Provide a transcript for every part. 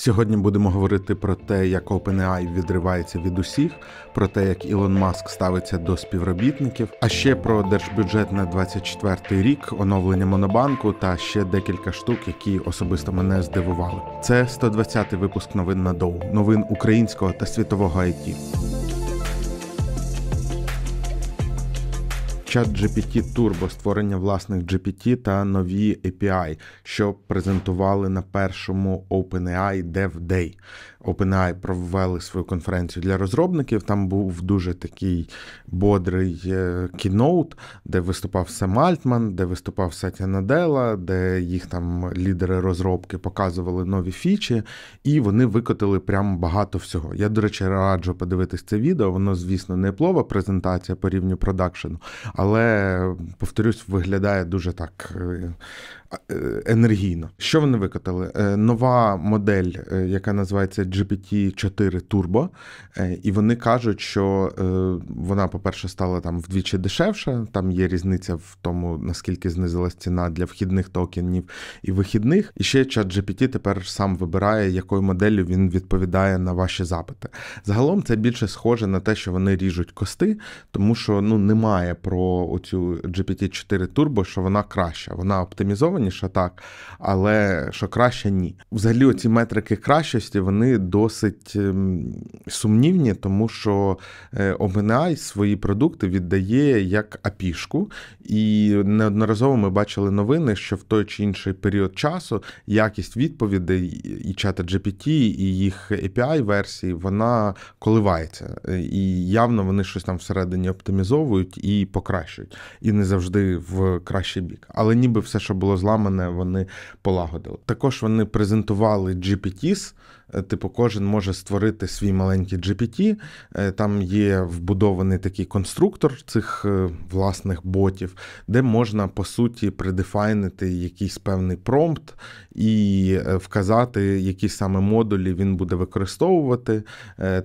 Сьогодні будемо говорити про те, як OpenAI відривається від усіх, про те, як Ілон Маск ставиться до співробітників, а ще про держбюджет на 24 рік, оновлення Монобанку та ще декілька штук, які особисто мене здивували. Це 120-й випуск новин на доу, новин українського та світового IT. Чат ChatGPT Turbo, створення власних GPT та нові API, що презентували на першому OpenAI Dev Day. OpenAI провели свою конференцію для розробників. Там був дуже такий бодрий кіноут, е, де виступав Сем Альтман, де виступав Сатя Надела, де їх там лідери розробки показували нові фічі, і вони викотили прям багато всього. Я, до речі, раджу подивитись це відео. Воно, звісно, не плова презентація по рівню продакшену, але повторюсь, виглядає дуже так е, Е, енергійно. Що вони викатали? Е, нова модель, е, яка називається GPT 4 Turbo, і вони кажуть, що вона, по-перше, стала там вдвічі дешевша. Там є різниця в тому, наскільки знизилась ціна для вхідних токенів і вихідних. І ще чат GPT тепер сам вибирає, якою моделлю він відповідає на ваші запити. Загалом це більше схоже на те, що вони ріжуть кости, тому що ну немає про оцю GPT 4 Turbo, що вона краща, вона оптимізована що так, але що краще ні. Взагалі, оці метрики кращості вони досить ем, сумнівні, тому що OpenAI е, свої продукти віддає як апішку, і неодноразово ми бачили новини, що в той чи інший період часу якість відповідей і чата GPT, і їх api версії вона коливається. Е, і явно вони щось там всередині оптимізовують і покращують, і не завжди в кращий бік. Але ніби все, що було зламано, зламане вони полагодили. Також вони презентували GPTs, е, Типу, кожен може створити свій маленький GPT. Е, там є вбудований такий конструктор цих е, власних ботів, де можна по суті придефайнити якийсь певний промпт і вказати, які саме модулі він буде використовувати.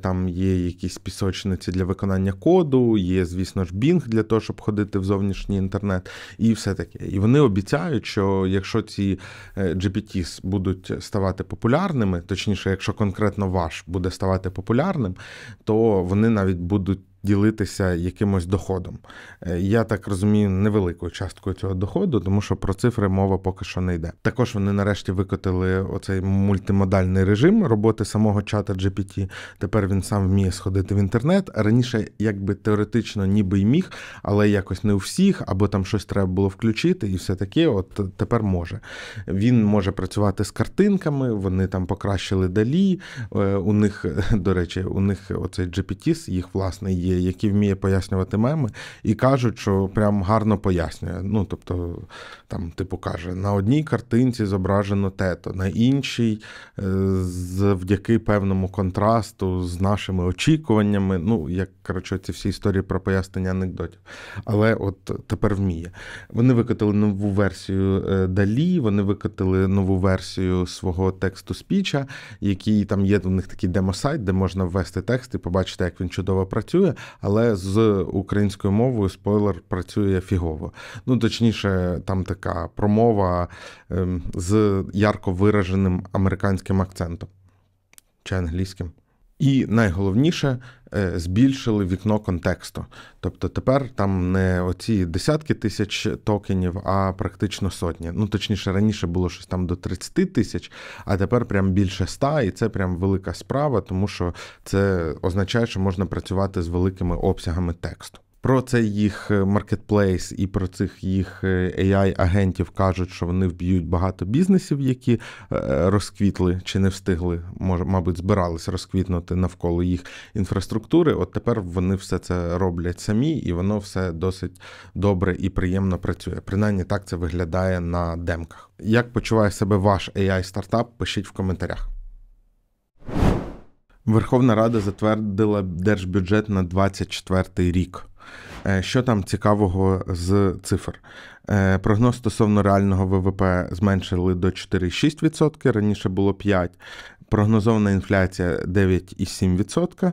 Там є якісь пісочниці для виконання коду, є, звісно ж, Bing для того, щоб ходити в зовнішній інтернет, і все таке. І вони обіцяють, що якщо ці е, GPTs будуть ставати популярними, точніше, якщо конкретно ваш буде ставати популярним, то вони навіть будуть ділитися якимось доходом. Е, я так розумію, невеликою часткою цього доходу, тому що про цифри мова поки що не йде. Також вони нарешті викотили оцей мультимодальний режим роботи самого чата GPT. Тепер він сам вміє сходити в інтернет. Раніше, якби теоретично, ніби й міг, але якось не у всіх, або там щось треба було включити, і все таке. От тепер може. Він може працювати з картинками, вони там покращили далі. Е, у них, до речі, у них оцей GPT, їх власне є є, який вміє пояснювати меми, і кажуть, що прям гарно пояснює. Ну, тобто, там, типу, каже, на одній картинці зображено тето, на іншій, е, завдяки певному контрасту з нашими очікуваннями. Ну, як коротше, ці всі історії про пояснення анекдотів. Але от тепер вміє. Вони викотили нову версію е, Далі, вони викотили нову версію свого тексту спіча, який там є у них такий демосайт, де можна ввести текст і побачити, як він чудово працює але з українською мовою спойлер працює фігово. Ну точніше, там така промова ем, з ярко вираженим американським акцентом чи англійським. І найголовніше е, збільшили вікно контексту. Тобто тепер там не оці десятки тисяч токенів, а практично сотні. Ну точніше, раніше було щось там до 30 тисяч, а тепер прям більше ста. і це прям велика справа, тому що це означає, що можна працювати з великими обсягами тексту. Про цей їх е, маркетплейс і про цих їх AI-агентів е, кажуть, що вони вб'ють багато бізнесів, які е, розквітли чи не встигли, може, мабуть, збирались розквітнути навколо їх інфраструктури. От тепер вони все це роблять самі, і воно все досить добре і приємно працює. Принаймні так це виглядає на демках. Як почуває себе ваш ai стартап? Пишіть в коментарях. Верховна Рада затвердила держбюджет на 2024 рік. Е, що там цікавого з цифр? Е, прогноз стосовно реального ВВП зменшили до 4,6%, раніше було 5%. Прогнозована інфляція 9,7%.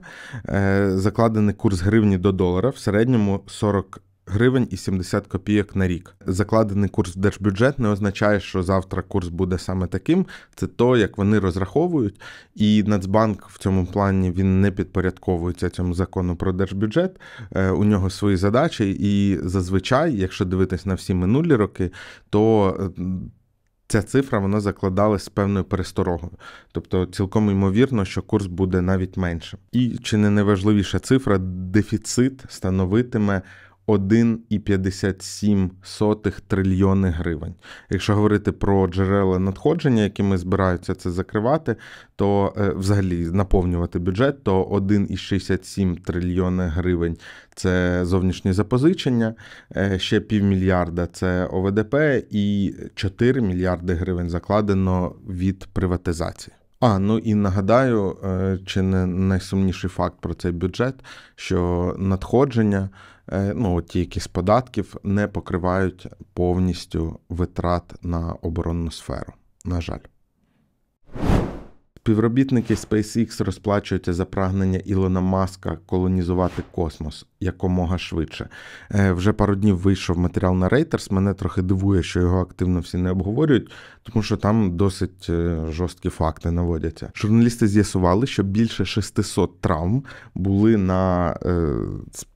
Е, закладений курс гривні до долара в середньому 40 гривень і 70 копійок на рік. Закладений курс в держбюджет не означає, що завтра курс буде саме таким. Це то, як вони розраховують, і Нацбанк в цьому плані він не підпорядковується цьому закону про держбюджет. Е, у нього свої задачі, і зазвичай, якщо дивитись на всі минулі роки, то е, Ця цифра вона закладалась з певною пересторогою, тобто цілком ймовірно, що курс буде навіть меншим. І чи не найважливіша цифра, дефіцит становитиме 1,57 трильйони гривень. Якщо говорити про джерела надходження, якими збираються це закривати, то е, взагалі наповнювати бюджет, то 1,67 трильйони гривень це зовнішні запозичення, е, ще півмільярда це ОВДП і 4 мільярди гривень закладено від приватизації. А ну і нагадаю, е, чи не найсумніший факт про цей бюджет, що надходження Е, ну, ті, які з податків не покривають повністю витрат на оборонну сферу. На жаль. Співробітники SpaceX розплачуються за прагнення Ілона Маска колонізувати космос якомога швидше. Е, вже пару днів вийшов матеріал на Reuters. Мене трохи дивує, що його активно всі не обговорюють, тому що там досить е, жорсткі факти наводяться. Журналісти з'ясували, що більше 600 травм були на е,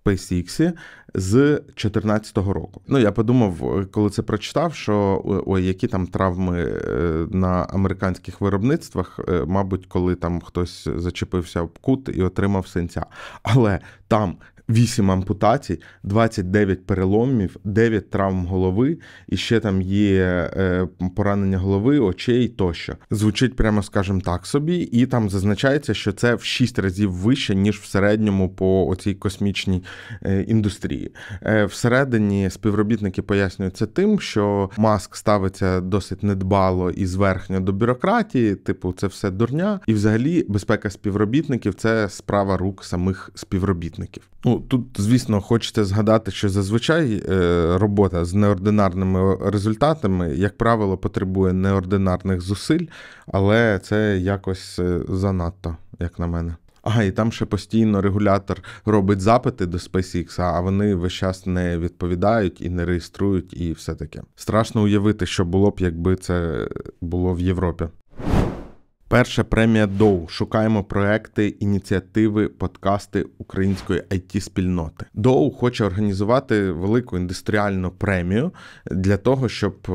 SpaceX з 2014 року. Ну я подумав, е, коли це прочитав, що е, ой, які там травми е, на американських виробництвах, мабуть, коли там хтось зачепився об кут і отримав синця. Але там 8 ампутацій, 29 переломів, 9 травм голови, і ще там є е, поранення голови, очей тощо. Звучить, прямо скажімо так, собі, і там зазначається, що це в 6 разів вище, ніж в середньому по оцій космічній е, індустрії. Е, всередині співробітники пояснюють це тим, що маск ставиться досить недбало і зверхньо до бюрократії, типу, це все дурня, і взагалі безпека співробітників це справа рук самих співробітників. Ну, Ну тут, звісно, хочеться згадати, що зазвичай е, робота з неординарними результатами, як правило, потребує неординарних зусиль, але це якось е, занадто, як на мене. Ага, і там ще постійно регулятор робить запити до SpaceX, а вони весь час не відповідають і не реєструють, і все таке. Страшно уявити, що було б, якби це було в Європі. Перша премія Доу. Шукаємо проекти, ініціативи, подкасти української it спільноти. Доу хоче організувати велику індустріальну премію для того, щоб е,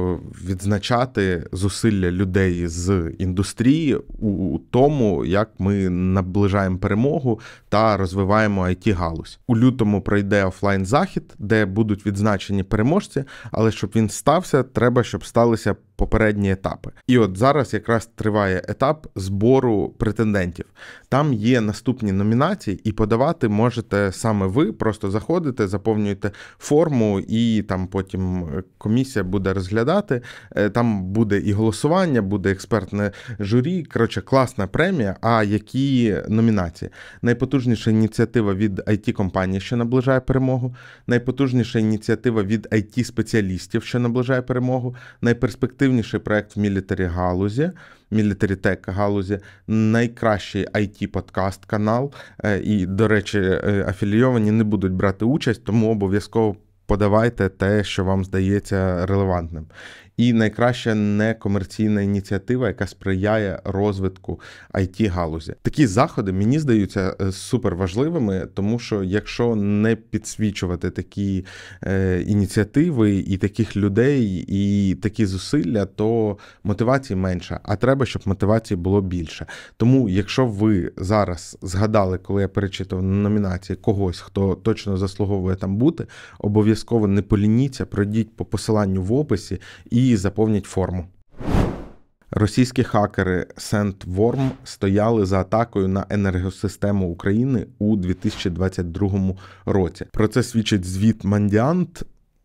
відзначати зусилля людей з індустрії у тому, як ми наближаємо перемогу та розвиваємо it галузь. У лютому пройде офлайн захід, де будуть відзначені переможці, але щоб він стався, треба, щоб сталися попередні етапи. І от зараз якраз триває етап збору претендентів. Там є наступні номінації, і подавати можете саме ви. Просто заходите, заповнюєте форму, і там потім е, комісія буде розглядати. Е, там буде і голосування, буде експертне журі. Коротше, класна премія. А які номінації? Найпотужніша ініціатива від it компанії що наближає перемогу, найпотужніша ініціатива від it спеціалістів що наближає перемогу, найперспективніший проект в мілітарі галузі. Мілітарітек галузі, найкращий it подкаст канал. Е, і, до речі, е, афілійовані не будуть брати участь, тому обов'язково подавайте те, що вам здається релевантним і найкраща некомерційна ініціатива, яка сприяє розвитку it галузі. Такі заходи мені здаються е, супер важливими, тому що якщо не підсвічувати такі е, ініціативи і таких людей, і такі зусилля, то мотивації менше, а треба, щоб мотивації було більше. Тому, якщо ви зараз згадали, коли я перечитав номінації когось, хто точно заслуговує там бути, обов'язково не полініться, пройдіть по посиланню в описі і і заповнять форму. Російські хакери SandWorm стояли за атакою на енергосистему України у 2022 році. Про це свідчить звіт Мандіант.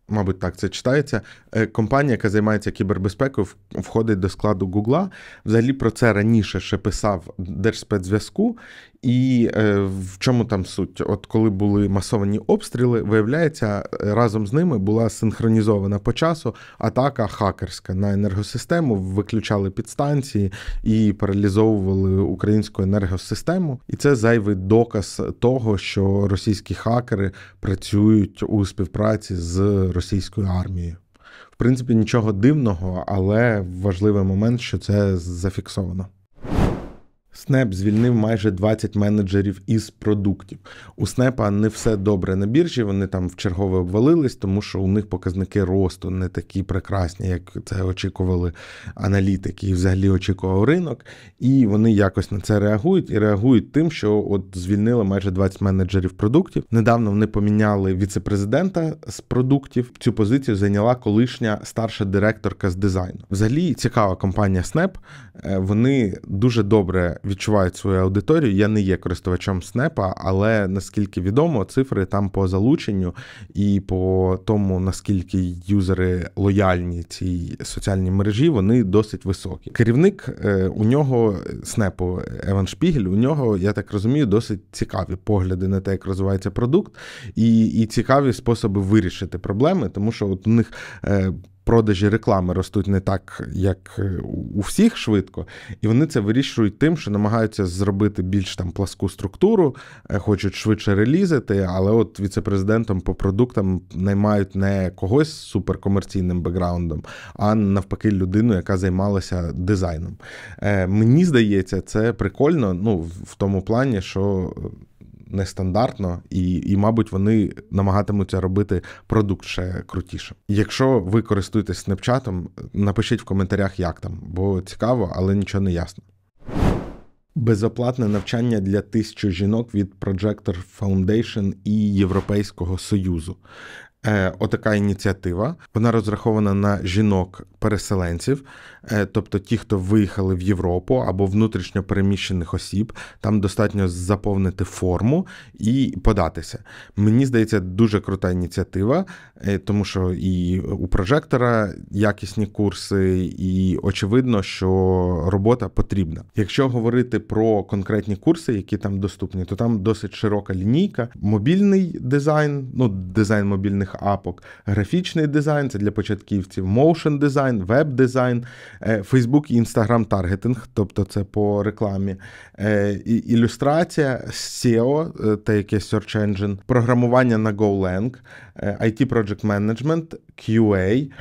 Мабуть, так це читається. Е, компанія, яка займається кібербезпекою, входить до складу Гугла. Взагалі про це раніше ще писав Держспецзв'язку, і е, в чому там суть? От коли були масовані обстріли, виявляється, разом з ними була синхронізована по часу атака хакерська на енергосистему, виключали підстанції і паралізовували українську енергосистему. І це зайвий доказ того, що російські хакери працюють у співпраці з російською армією. В принципі, нічого дивного, але важливий момент, що це зафіксовано. Снеп звільнив майже 20 менеджерів із продуктів. У Снепа не все добре на біржі. Вони там в чергове обвалились, тому що у них показники росту не такі прекрасні, як це очікували аналітики, і взагалі очікував ринок. І вони якось на це реагують і реагують тим, що от звільнили майже 20 менеджерів продуктів. Недавно вони поміняли віцепрезидента з продуктів. Цю позицію зайняла колишня старша директорка з дизайну. Взагалі цікава компанія Snap. Е, вони дуже добре відчувають свою аудиторію. Я не є користувачем Снепа, але наскільки відомо, цифри там по залученню і по тому, наскільки юзери лояльні цій соціальній мережі, вони досить високі. Керівник е, у нього снепу Еван Шпігель, у нього, я так розумію, досить цікаві погляди на те, як розвивається продукт, і і цікаві способи вирішити проблеми, тому що от у них е, продажі реклами ростуть не так, як е, у всіх швидко, і вони це вирішують тим, що намагаються зробити більш там пласку структуру, е, хочуть швидше релізити, але от віцепрезидентом по продуктам наймають не когось з суперкомерційним бекграундом, а навпаки, людину, яка займалася дизайном. Е, мені здається, це прикольно. Ну в тому плані, що нестандартно, і, і, мабуть, вони намагатимуться робити продукт ще крутіше. Якщо ви користуєтесь Snapchat, напишіть в коментарях, як там, бо цікаво, але нічого не ясно. Безоплатне навчання для тисячі жінок від Projector Foundation і Європейського Союзу. Е, Отака ініціатива. Вона розрахована на жінок-переселенців, Е, тобто ті, хто виїхали в Європу або внутрішньо переміщених осіб, там достатньо заповнити форму і податися. Мені здається, дуже крута ініціатива, е, тому що і у прожектора якісні курси, і очевидно, що робота потрібна. Якщо говорити про конкретні курси, які там доступні, то там досить широка лінійка, мобільний дизайн, ну дизайн мобільних апок, графічний дизайн це для початківців, Моушен дизайн, веб-дизайн. Е, Facebook і Instagram таргетинг, тобто це по рекламі, е, ілюстрація, SEO е, те, яке Search Engine, програмування на GoLang, IT Project Management, QA.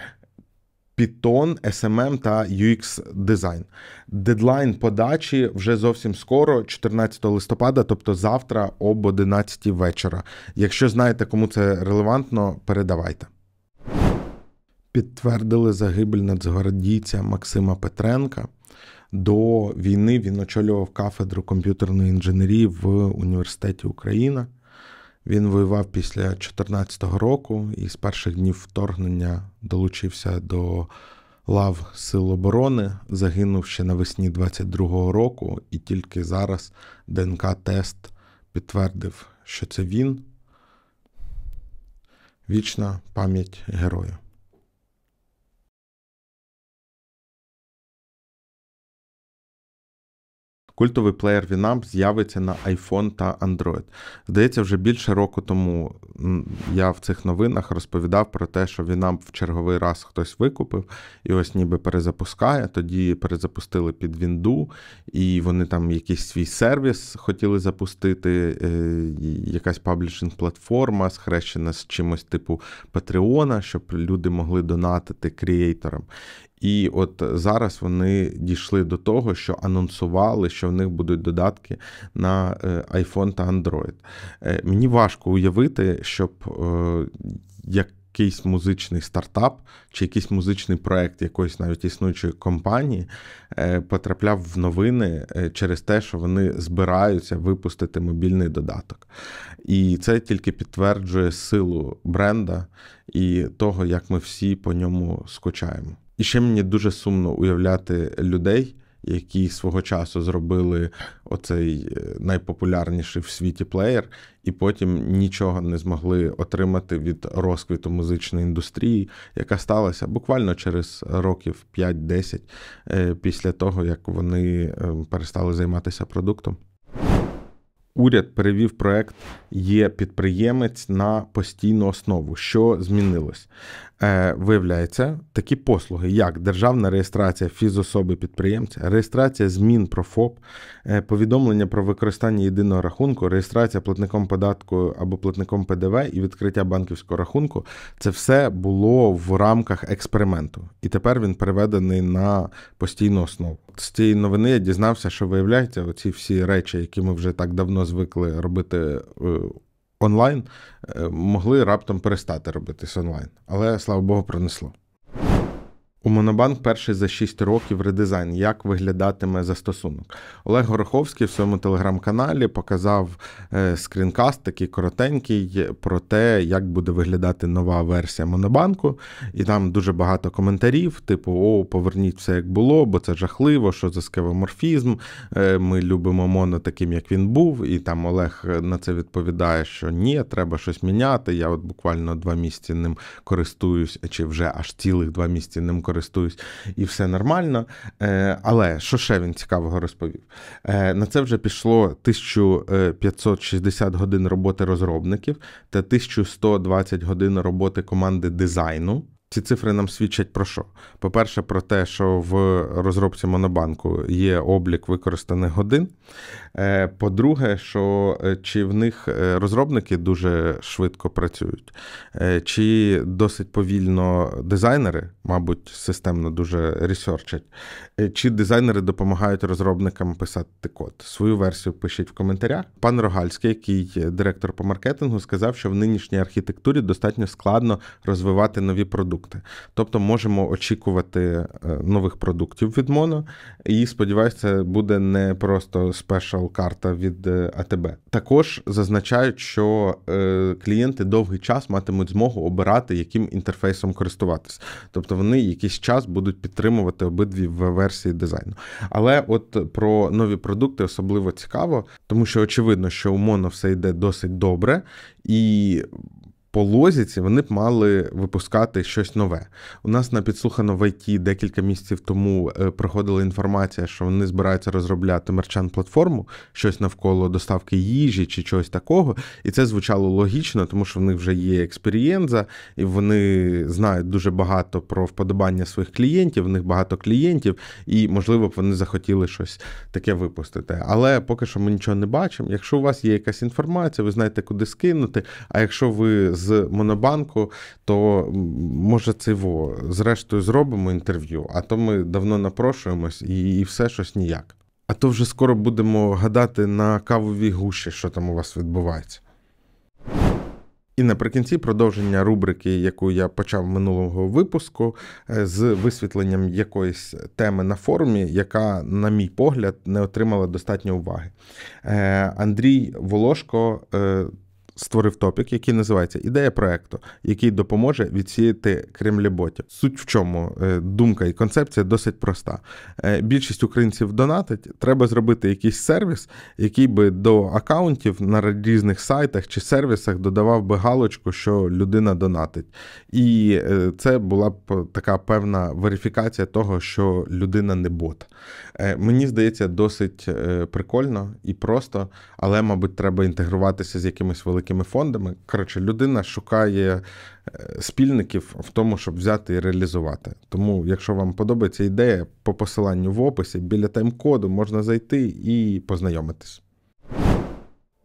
Python, SMM та UX дизайн. Дедлайн подачі вже зовсім скоро, 14 листопада, тобто завтра об 11 вечора. Якщо знаєте, кому це релевантно, передавайте підтвердили загибель нацгвардійця Максима Петренка. До війни він очолював кафедру комп'ютерної інженерії в університеті Україна. Він воював після 2014 року і з перших днів вторгнення долучився до лав Сил оборони, загинув ще навесні 22-го року, і тільки зараз ДНК-тест підтвердив, що це він. Вічна пам'ять герою. культовий плеєр Winamp з'явиться на iPhone та Android. Здається, вже більше року тому я в цих новинах розповідав про те, що Winamp в черговий раз хтось викупив і ось ніби перезапускає. Тоді перезапустили під Вінду, і вони там якийсь свій сервіс хотіли запустити, е, якась паблішинг-платформа, схрещена з чимось типу Патреона, щоб люди могли донатити креаторам. І от зараз вони дійшли до того, що анонсували, що в них будуть додатки на е, iPhone та Android. Е, мені важко уявити, щоб е, Якийсь музичний стартап чи якийсь музичний проект якоїсь навіть існуючої компанії потрапляв в новини через те, що вони збираються випустити мобільний додаток. І це тільки підтверджує силу бренда і того, як ми всі по ньому скучаємо. І ще мені дуже сумно уявляти людей, які свого часу зробили оцей е, найпопулярніший в світі плеєр, і потім нічого не змогли отримати від розквіту музичної індустрії, яка сталася буквально через років 5-10 е, після того, як вони е, перестали займатися продуктом. Уряд перевів проект є підприємець на постійну основу, що змінилось. Е, виявляється, такі послуги, як державна реєстрація фізособи підприємця, реєстрація змін про ФОП, е, повідомлення про використання єдиного рахунку, реєстрація платником податку або платником ПДВ і відкриття банківського рахунку це все було в рамках експерименту. І тепер він переведений на постійну основу. З цієї новини я дізнався, що виявляється, оці всі речі, які ми вже так давно звикли робити. Е, онлайн, е, могли раптом перестати робитись онлайн. Але слава Богу, пронесло. У Монобанк перший за 6 років редизайн. Як виглядатиме застосунок? Олег Гороховський в своєму телеграм-каналі показав е, скрінкаст, такий коротенький, про те, як буде виглядати нова версія Монобанку. І там дуже багато коментарів, типу: О, поверніть все як було, бо це жахливо, що за скевоморфізм. Е, ми любимо моно таким, як він був. І там Олег е, на це відповідає, що ні, треба щось міняти. Я от буквально два місяці ним користуюсь, чи вже аж цілих два місяці ним користуюсь користуюсь, і все нормально. Е, але що ще він цікавого розповів? Е, на це вже пішло 1560 е, годин роботи розробників та 1120 годин роботи команди дизайну. Ці цифри нам свідчать про що? По-перше, про те, що в розробці Монобанку є облік використаних годин. Е, по-друге, що е, чи в них е, розробники дуже швидко працюють, чи досить повільно дизайнери, мабуть, системно дуже ресерчать, чи дизайнери допомагають розробникам писати код. Свою версію пишіть в коментарях. Пан Рогальський, який директор по маркетингу, сказав, що в нинішній архітектурі достатньо складно розвивати нові продукти продукти. Тобто можемо очікувати е, нових продуктів від Моно. І сподіваюся, це буде не просто спешал карта від е, АТБ. Також зазначають, що е, клієнти довгий час матимуть змогу обирати, яким інтерфейсом користуватись. Тобто вони якийсь час будуть підтримувати обидві версії дизайну. Але от про нові продукти особливо цікаво, тому що очевидно, що у Моно все йде досить добре. І по лозіці вони б мали випускати щось нове. У нас на підслухано в ІТ декілька місяців тому е, проходила інформація, що вони збираються розробляти мерчан платформу, щось навколо доставки їжі чи чогось такого. І це звучало логічно, тому що в них вже є експірієнза, і вони знають дуже багато про вподобання своїх клієнтів. В них багато клієнтів, і можливо б вони захотіли щось таке випустити. Але поки що ми нічого не бачимо. Якщо у вас є якась інформація, ви знаєте, куди скинути. А якщо ви з з Монобанку, то може циво зрештою зробимо інтерв'ю, а то ми давно напрошуємось і, і все щось ніяк. А то вже скоро будемо гадати на кавовій гуші, що там у вас відбувається. І наприкінці продовження рубрики, яку я почав минулого випуску, е, з висвітленням якоїсь теми на форумі, яка, на мій погляд, не отримала достатньо уваги. Е, Андрій Волошко е, створив топік, який називається Ідея проекту, який допоможе відсіяти Кремлі кремліботів. Суть в чому е, думка і концепція досить проста. Е, більшість українців донатить. Треба зробити якийсь сервіс, який би до акаунтів на різних сайтах чи сервісах додавав би галочку, що людина донатить. І е, це була б така певна верифікація того, що людина не бот. Мені здається, досить прикольно і просто, але, мабуть, треба інтегруватися з якимись великими великими фондами. Коротше, людина шукає е, спільників в тому, щоб взяти і реалізувати. Тому, якщо вам подобається ідея, по посиланню в описі біля тайм-коду можна зайти і познайомитись.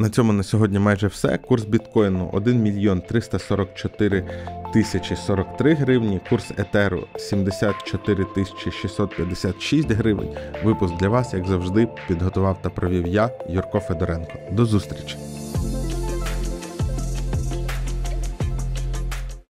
На цьому на сьогодні майже все. Курс біткоїну 1 мільйон 344 тисячі 43 гривні, курс етеру 74 тисячі 656 гривень. Випуск для вас, як завжди, підготував та провів я, Юрко Федоренко. До зустрічі!